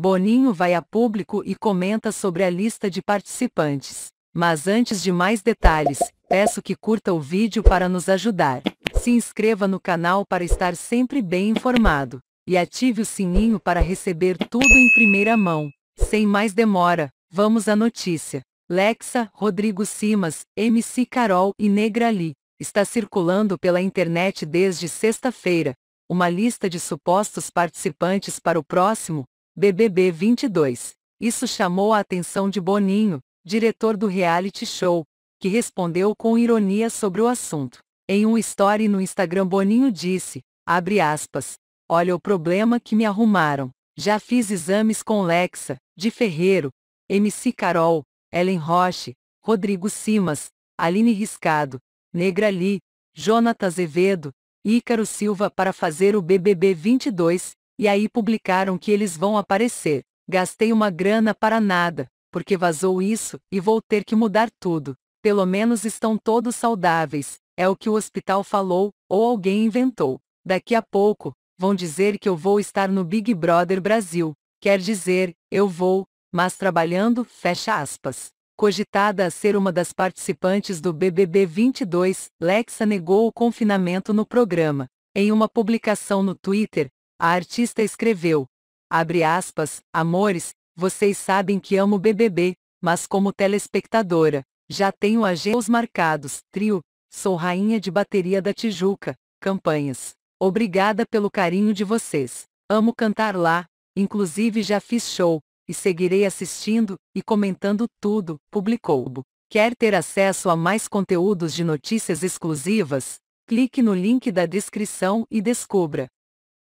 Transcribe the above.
Boninho vai a público e comenta sobre a lista de participantes. Mas antes de mais detalhes, peço que curta o vídeo para nos ajudar. Se inscreva no canal para estar sempre bem informado. E ative o sininho para receber tudo em primeira mão. Sem mais demora, vamos à notícia. Lexa, Rodrigo Simas, MC Carol e Negra Lee. Está circulando pela internet desde sexta-feira. Uma lista de supostos participantes para o próximo, BBB 22. Isso chamou a atenção de Boninho, diretor do reality show, que respondeu com ironia sobre o assunto. Em um story no Instagram Boninho disse, abre aspas, olha o problema que me arrumaram. Já fiz exames com Lexa, de Ferreiro, MC Carol, Ellen Roche, Rodrigo Simas, Aline Riscado, Negra Lee, Jonathan Azevedo, Ícaro Silva para fazer o BBB 22, e aí publicaram que eles vão aparecer. Gastei uma grana para nada, porque vazou isso e vou ter que mudar tudo. Pelo menos estão todos saudáveis, é o que o hospital falou, ou alguém inventou. Daqui a pouco, vão dizer que eu vou estar no Big Brother Brasil. Quer dizer, eu vou, mas trabalhando, fecha aspas. Cogitada a ser uma das participantes do BBB 22, Lexa negou o confinamento no programa. Em uma publicação no Twitter, a artista escreveu, abre aspas, amores, vocês sabem que amo BBB, mas como telespectadora, já tenho os marcados, trio, sou rainha de bateria da Tijuca, campanhas. Obrigada pelo carinho de vocês. Amo cantar lá, inclusive já fiz show, e seguirei assistindo e comentando tudo, publicou. Quer ter acesso a mais conteúdos de notícias exclusivas? Clique no link da descrição e descubra.